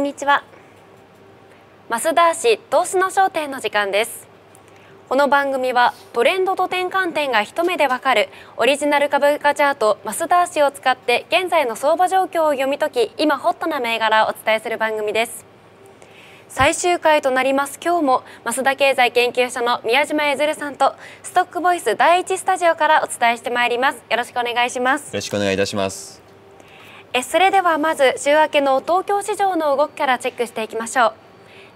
んにちは増田市投資の商店の時間ですこの番組はトレンドと転換点が一目でわかるオリジナル株価チャート増田市を使って現在の相場状況を読み解き今ホットな銘柄をお伝えする番組です最終回となります今日も増田経済研究所の宮島えずさんとストックボイス第一スタジオからお伝えしてまいりますよろしくお願いしますよろしくお願いいたしますえそれではまず週明けの東京市場の動きからチェックしていきましょう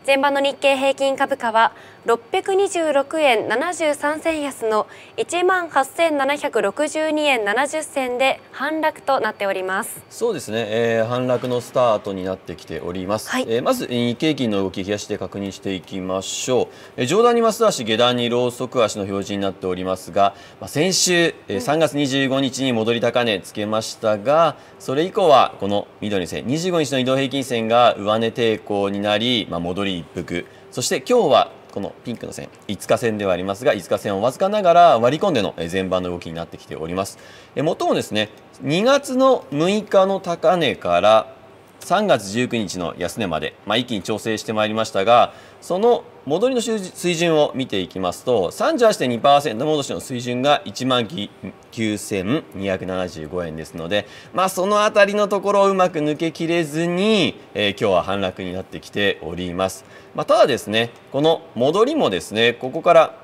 前場の日経平均株価は626円73銭安の1万8762円70銭で反落となっておりますそうですね、えー、反落のスタートになってきております、はい、えー、まず日経金の動き冷やして確認していきましょう、えー、上段にマス足下段にローソク足の表示になっておりますが、まあ、先週、えー、3月25日に戻り高値つけましたが、うん、それ以降はこの緑線25日の移動平均線が上値抵抗になり、まあ、戻り一服そして今日はこのピンクの線5日線ではありますが5日線をわずかながら割り込んでの前場の動きになってきております。え元もですね2月の6日の高値から3月19日の安値まで、まあ、一気に調整してまいりましたがその戻りの水準を見ていきますと38.2%戻しの水準が1万9275円ですので、まあ、その辺りのところをうまく抜けきれずに、えー、今日は反落になってきております、まあ、ただですねこの戻りもですねここから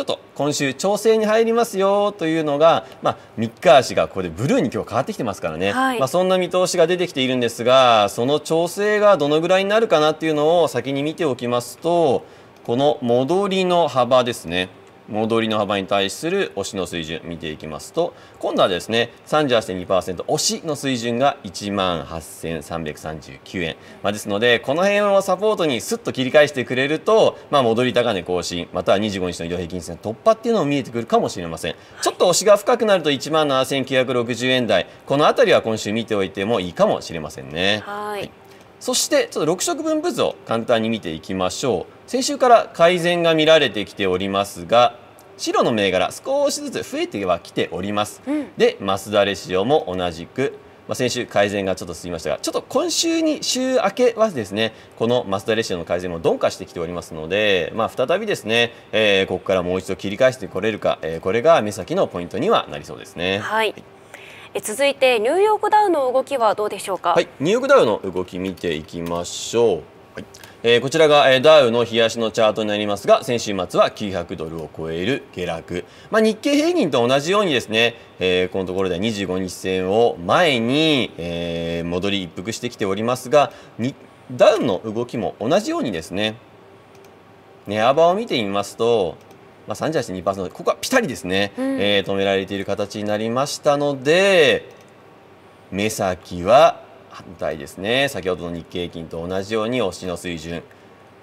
ちょっと今週調整に入りますよというのが、まあ、3日足がここでブルーに今日変わってきてますからね、はい、まあ、そんな見通しが出てきているんですがその調整がどのぐらいになるかなっていうのを先に見ておきますとこの戻りの幅ですね戻りの幅に対する押しの水準見ていきますと今度はですね38.2%押しの水準が1万8339円、まあ、ですのでこの辺をサポートにすっと切り返してくれると、まあ、戻り高値更新または25日の移動平均線突破っていうのも見えてくるかもしれませんちょっと押しが深くなると1万7960円台この辺りは今週見ておいてもいいかもしれませんねはいそしてちょっと6色分布図を簡単に見ていきましょう先週から改善が見られてきておりますが白の銘柄少しずつ増えてはきております、うん、で増田レシオも同じくまあ、先週改善がちょっと進みましたが、ちょっと今週に週明けはですね、この増田レシオの改善も鈍化してきておりますので、まあ、再びですね、えー、ここからもう一度切り返してこれるか、えー、これが目先のポイントにはなりそうですね。はい、続いてニューヨークダウの動きはどうでしょうか。はい、ニューヨークダウの動き見ていきましょう。はいえー、こちらが、えー、ダウの冷やしのチャートになりますが、先週末は900ドルを超える下落。まあ、日経平均と同じようにですね、えー、このところで25日線を前に、えー、戻り一服してきておりますが、ダウの動きも同じようにですね、値幅を見てみますと、まあ、38.2%、ここはピタリですね、うん、えー、止められている形になりましたので、目先はみたいですね先ほどの日経平均と同じように推しの水準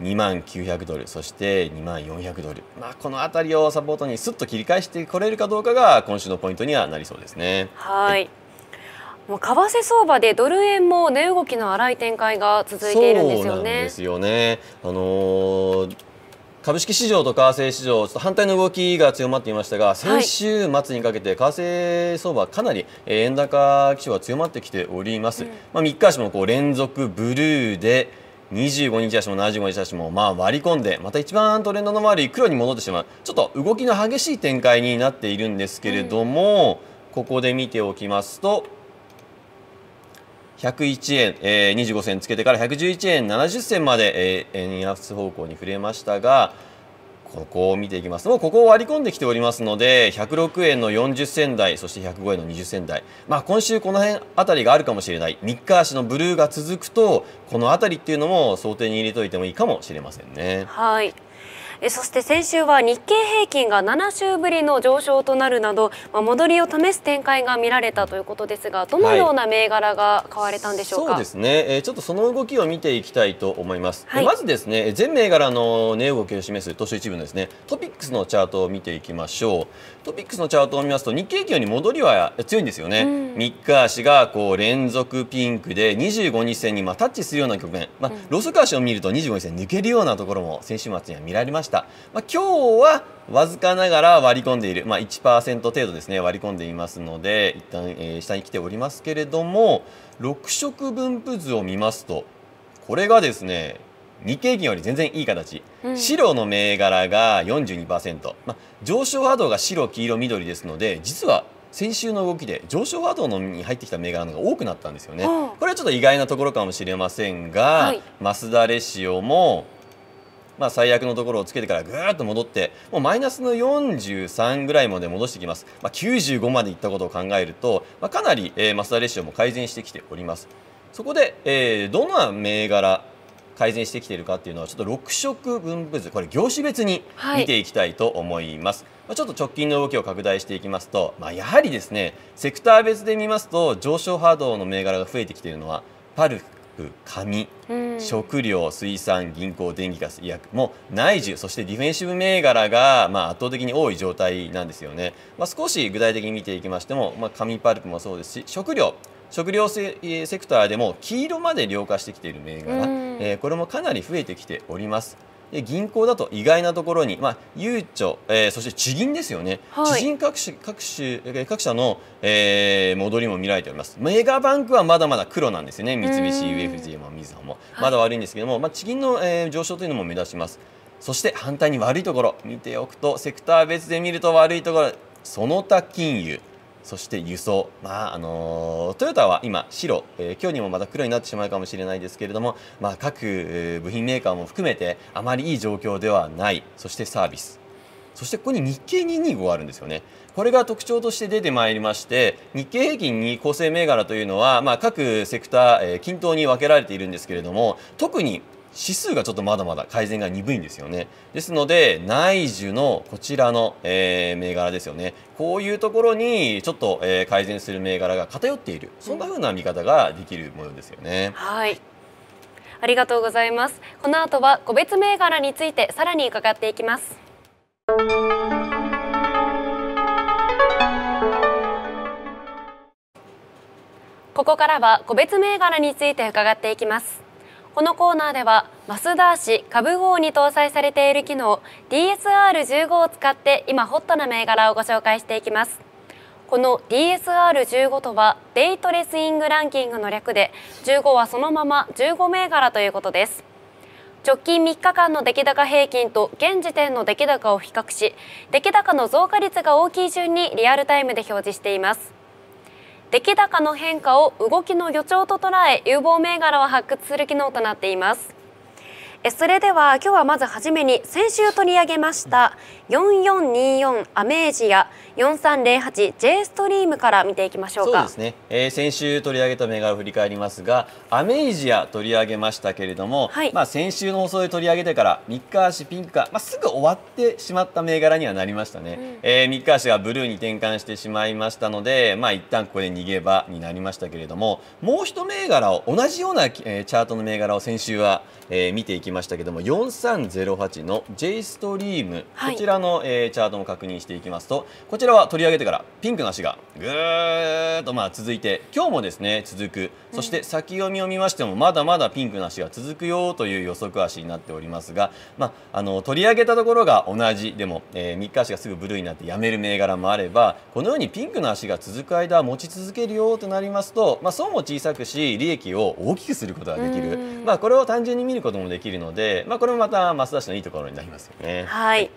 2万900ドルそして2万400ドル、まあ、この辺りをサポートにすっと切り返してこれるかどうかが今週のポイントにはなりそうですね。はいもう為替相場でドル円も値動きの荒い展開が続いているんですよね。そうなんですよね。あのー株式市場と為替市場、ちょっと反対の動きが強まっていましたが、先週末にかけて為替相場、かなり円高基調が強まってきております。うん、まあ、3日足もこう連続ブルーで、25日足も75日足もまあ割り込んでまた一番トレンドの周り黒に戻ってしまうちょっと動きの激しい展開になっているんですけれども、うん、ここで見ておきますと101円、えー、25銭つけてから111円70銭まで、えー、円安方向に触れましたがここを見ていきますもうここを割り込んできておりますので106円の40銭台そして105円の20銭台、まあ、今週この辺あたりがあるかもしれない3日足のブルーが続くとこのあたりっていうのも想定に入れといてもいいかもしれませんね。はいえそして先週は日経平均が7週ぶりの上昇となるなど、まあ、戻りを試す展開が見られたということですがどのような銘柄が買われたんでしょうか、はい、そうですね、えちょっとその動きを見ていきたいと思います、はい、まずですね全銘柄の値動きを示す年一部のですねトピックスのチャートを見ていきましょうトピックスのチャートを見ますと日経平均より戻りは強いんですよね、うん、3日足がこう連続ピンクで25日線にまあタッチするような局面、まあ、ローソク足を見ると25日線抜けるようなところも先週末には見られましたました。まあ、今日はわずかながら割り込んでいる、まあ、1%程度ですね、割り込んでいますので、一旦、えー、下に来ておりますけれども、6色分布図を見ますと、これがですね、日経平均より全然いい形、うん、白の銘柄が42%、まあ、上昇波動が白、黄色、緑ですので実は先週の動きで上昇波動のに入ってきた銘柄のが多くなったんですよね、うん、これはちょっと意外なところかもしれませんが、はい、増田レシオもまあ、最悪のところをつけてからぐーっと戻ってもうマイナスの43ぐらいまで戻してきます、まあ、95までいったことを考えると、まあ、かなり、えー、マスターレシオも改善してきておりますそこで、えー、どの銘柄改善してきているかっていうのはちょっと6色分布図これ業種別に見ていきたいと思います、はいちょっと直近の動きを拡大していきますと、まあ、やはりですねセクター別で見ますと上昇波動の銘柄が増えてきているのはパルプ、紙、食料、水産、銀行、電気、ガス、医薬も内需、そしてディフェンシブ銘柄が、まあ、圧倒的に多い状態なんですよね。まあ、少し具体的に見ていきましても、まあ、紙パルプもそうですし、食料、食料セクターでも黄色まで量化してきている銘柄、えー、これもかなり増えてきております。で銀行だと意外なところに、まあ、ゆうちょ、えー、そして地銀ですよね、はい、地銀各種各種各社の、えー、戻りも見られておりますメガバンクはまだまだ黒なんですよね三菱 UFJ もみずほもまだ悪いんですけども、はい、まあ、地銀の、えー、上昇というのも目指しますそして反対に悪いところ見ておくとセクター別で見ると悪いところその他金融そして輸送、まああのトヨタは今、白、えー、今日にもまた黒になってしまうかもしれないですけれども、まあ、各部品メーカーも含めてあまりいい状況ではない、そしてサービス、そしてここに日経225あるんですよね。これが特徴として出てまいりまして、日経平均に構成銘柄というのは、まあ、各セクター、えー、均等に分けられているんですけれども、特に指数がちょっとまだまだ改善が鈍いんですよね。ですので、内需のこちらの、えー、銘柄ですよね。こういうところにちょっと、えー、改善する銘柄が偏っている。そんなふうな見方ができるもよですよね。はい。ありがとうございます。この後は個別銘柄についてさらに伺っていきます。ここからは個別銘柄について伺っていきます。このコーナーではマスダー氏株号に搭載されている機能 DSR15 を使って今ホットな銘柄をご紹介していきますこの DSR15 とはデイトレスイングランキングの略で15はそのまま15銘柄ということです直近3日間の出来高平均と現時点の出来高を比較し出来高の増加率が大きい順にリアルタイムで表示しています出来高の変化を動きの予兆と捉え有望銘柄を発掘する機能となっていますそれでは今日はまずはじめに先週取り上げました4424アメージア 4308J ストリームから見ていきましょうかそうですね、えー、先週取り上げた銘柄を振り返りますがアメージア取り上げましたけれども、はい、まあ、先週の放送で取り上げてから三日足ピンクか、まあ、すぐ終わってしまった銘柄にはなりましたね、うん、えー、三日足がブルーに転換してしまいましたので、まあ、一旦ここで逃げ場になりましたけれどももう一銘柄を同じような、えー、チャートの銘柄を先週は、えー、見ていきましたけれども4308の J ストリーム、はい、こちらの、えー、チャートも確認していきますとこちらは取り上げてからピンクの足がぐーっとまあ続いて今日もですね続くそして先読みを見ましてもまだまだピンクの足が続くよという予測足になっておりますが、まあ、あの取り上げたところが同じでも、えー、3日足がすぐブルーになってやめる銘柄もあればこのようにピンクの足が続く間持ち続けるよとなりますと、まあ、損も小さくし利益を大きくすることができる、まあ、これを単純に見ることもできるので、まあ、これもまた増田氏のいいところになりますよね。はい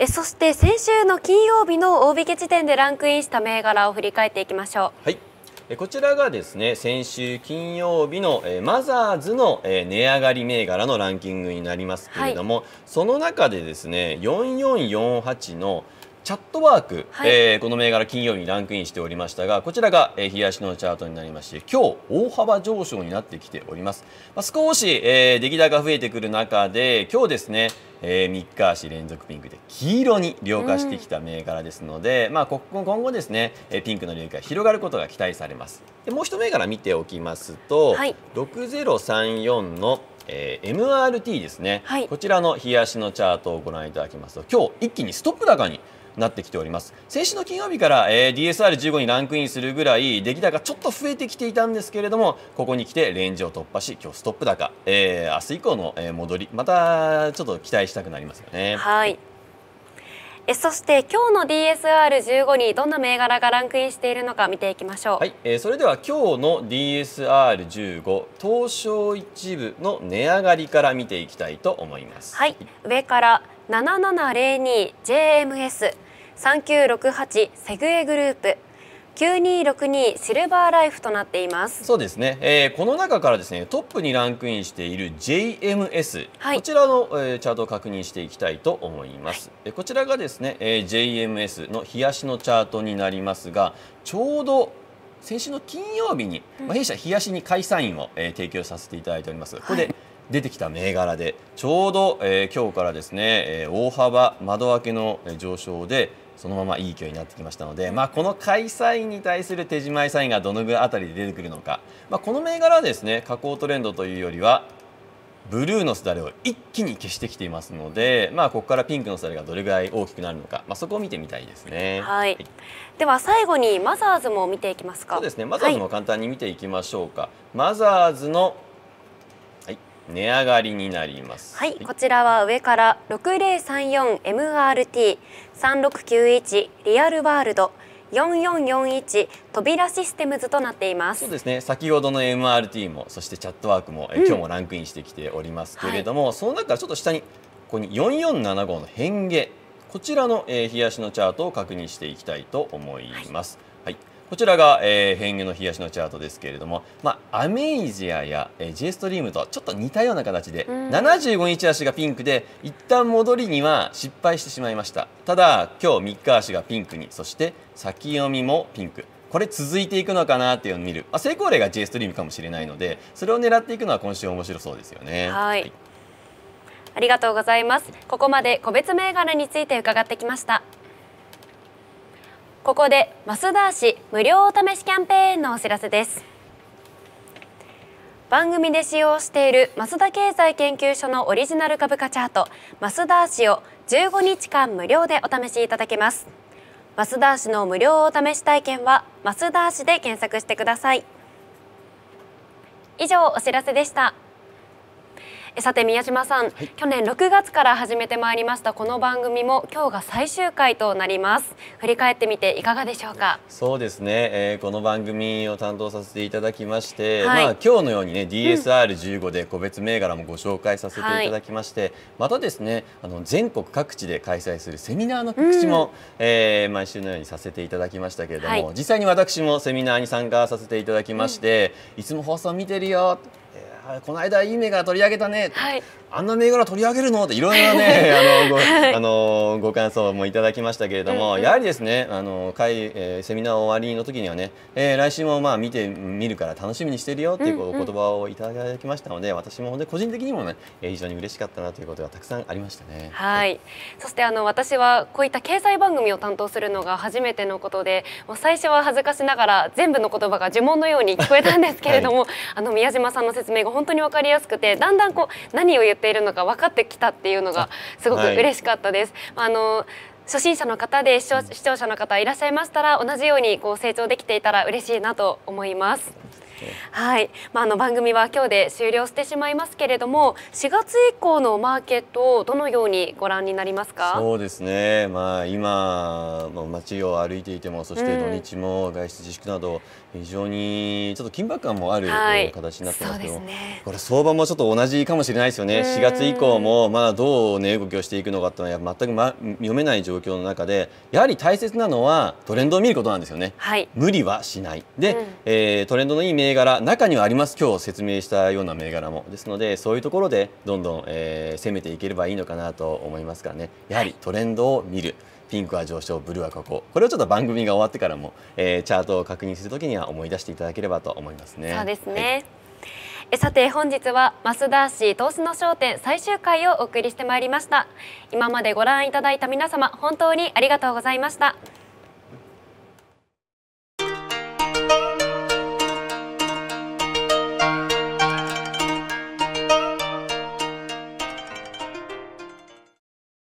えそして先週の金曜日の大引け時点でランクインした銘柄を振り返っていきましょう。はいこちらがですね先週金曜日の、えー、マザーズの、えー、値上がり銘柄のランキングになりますけれども、はい、その中でですね4448の「チャットワーク、はい、えー、この銘柄金曜日にランクインしておりましたがこちらが、えー、日足のチャートになりまして今日大幅上昇になってきております、まあ、少し、えー、出来高増えてくる中で今日ですね、えー、3日足連続ピンクで黄色に量化してきた銘柄ですので、うん、まあ、今後ですね、えー、ピンクの量化広がることが期待されますでもう一銘柄見ておきますと、はい、6034のえー、MRT ですね、はい、こちらの日足のチャートをご覧いただきますと今日一気にストップ高になってきております先週の金曜日から、えー、DSR15 にランクインするぐらい出来高ちょっと増えてきていたんですけれどもここに来てレンジを突破し今日ストップ高、えー、明日以降の、えー、戻りまたちょっと期待したくなりますよねはいえそして今日の DSR15 にどんな銘柄がランクインしているのか見ていきましょう、はいえー、それでは今日の DSR15 東証一部の値上がりから見ていきたいと思います、はい、上から 7702JMS 三九六八セグエグループ九二六二シルバーライフとなっていますそうですね、えー、この中からですねトップにランクインしている JMS、はい、こちらの、えー、チャートを確認していきたいと思います、はい、こちらがですね、えー、JMS の冷やしのチャートになりますがちょうど先週の金曜日に、まあ、弊社冷やしに会社員を、えー、提供させていただいております、ここで出てきた銘柄でちょうど、えー、今日からですね、えー、大幅窓開けの上昇でそのままいい勢いになってきましたので、まあ、この開催に対する手仕まいサインがどのぐらいあたりで出てくるのか、まあ、この銘柄はですね下降トレンドというよりはブルーのすだれを一気に消してきていますので、まあ、ここからピンクのすだれがどれぐらい大きくなるのか、まあ、そこを見てみたいですね、はい、はい、では最後にマザーズも見ていきますかそうですねマザーズも簡単に見ていきましょうか、はい、マザーズの値上がりになります。はい、こちらは上から 6034MRT、3691リアルワールド、4441扉システムズとなっていますそうですね先ほどの MRT もそしてチャットワークも、うん、今日もランクインしてきておりますけれども、はい、その中ちょっと下にここに4475の変化こちらの、えー、冷やしのチャートを確認していきたいと思います、はいこちらが、えー、変化の冷やしのチャートですけれども、まあ、アメイジアや、えー、J ストリームとちょっと似たような形で、うん、75日足がピンクで、一旦戻りには失敗してしまいました。ただ、今日3日足がピンクに、そして先読みもピンク。これ続いていくのかなっていうのを見る、あ、成功例が J ストリームかもしれないのでそれを狙っていくのは今週面白そうですよね。はい、はい、ありがとうございますここまで個別銘柄について伺ってきました。ここで増田氏無料お試しキャンペーンのお知らせです番組で使用している増田経済研究所のオリジナル株価チャート増田氏を15日間無料でお試しいただけます増田氏の無料お試し体験は増田氏で検索してください以上お知らせでしたさて宮島さん、はい、去年6月から始めてまいりましたこの番組も今日が最終回となります振り返ってみていかがでしょうかそうですね、えー、この番組を担当させていただきまして、はい、まあ今日のようにね DSR15 で個別銘柄もご紹介させていただきまして、うんはい、またですねあの全国各地で開催するセミナーの告知も、うん、えー、毎週のようにさせていただきましたけれども、実際に私もセミナーに参加させていただきまして、うん、いつも放送見てるよこの間いい銘柄取り上げたね、はい、あんな銘柄取り上げるのっていろいろな、ね あのごあのご感想もいただきましたけれども、うんうん、やはりですねあの会、えー、セミナー終わりの時にはね、えー、来週もまあ見てみるから楽しみにしてるよっていうお言葉をいただきましたので、うんうん、私も本当に個人的にもね、えー、非常に嬉しかったなということがたくさんありましたね。はい、そしてあの私はこういった経済番組を担当するのが初めてのことで、もう最初は恥ずかしながら全部の言葉が呪文のように聞こえたんですけれども、はい、あの宮島さんの説明が本当に分かりやすくてだんだんこう何を言っているのか分かってきたっていうのがすごく嬉しかったです。はい、あの初心者の方で視聴者の方いらっしゃいましたら同じようにこう成長できていたら嬉しいなと思います。はい、まあ、あの番組は今日で終了してしまいますけれども4月以降のマーケットをどのようにご覧になりますかそうですね、まあ、今、まあ、街を歩いていてもそして土日も外出自粛など、非常にちょっと緊迫感もある、はい、形になってますけど、ね、これ相場もちょっと同じかもしれないですよね4月以降もまあどう値、ね、動きをしていくのかというのは全く、ま、読めない状況の中でやはり大切なのはトレンドを見ることなんですよね。はい、無理はしないで、うん、えー、トレンドのいい銘銘柄中にはあります今日説明したような銘柄もですのでそういうところでどんどん、えー、攻めていければいいのかなと思いますからねやはりトレンドを見るピンクは上昇ブルーはこここれをちょっと番組が終わってからも、えー、チャートを確認するときには思い出していただければと思いますね。そうですね、はいえさて本日は増田氏投資の商店最終回をお送りしてまいりました今までご覧いただいた皆様本当にありがとうございました